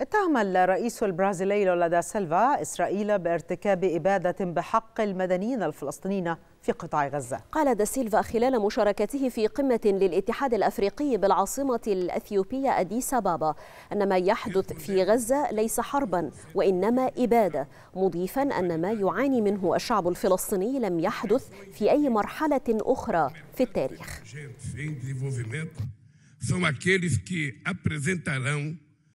اتهم الرئيس البرازيلي لولا دا سيلفا إسرائيل بارتكاب إبادة بحق المدنيين الفلسطينيين في قطاع غزة قال دا سيلفا خلال مشاركته في قمة للاتحاد الأفريقي بالعاصمة الأثيوبية أديس أبابا أن ما يحدث في غزة ليس حربا وإنما إبادة مضيفا أن ما يعاني منه الشعب الفلسطيني لم يحدث في أي مرحلة أخرى في التاريخ